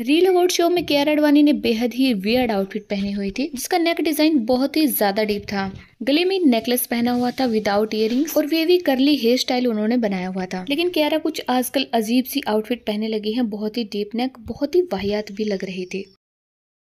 reel award show में केयर अडवाणी ने बेहद ही वियर्ड आउटफिट पहनी हुई थी जिसका नेक डिजाइन बहुत ही ज्यादा डीप था गले में नेकलेस पहना हुआ था विदाउट इयर और वेवी करली हेयर स्टाइल उन्होंने बनाया हुआ था लेकिन कियारा कुछ आजकल अजीब सी आउटफिट पहने लगी हैं बहुत ही डीप नेक बहुत ही वाहियात भी लग रही थी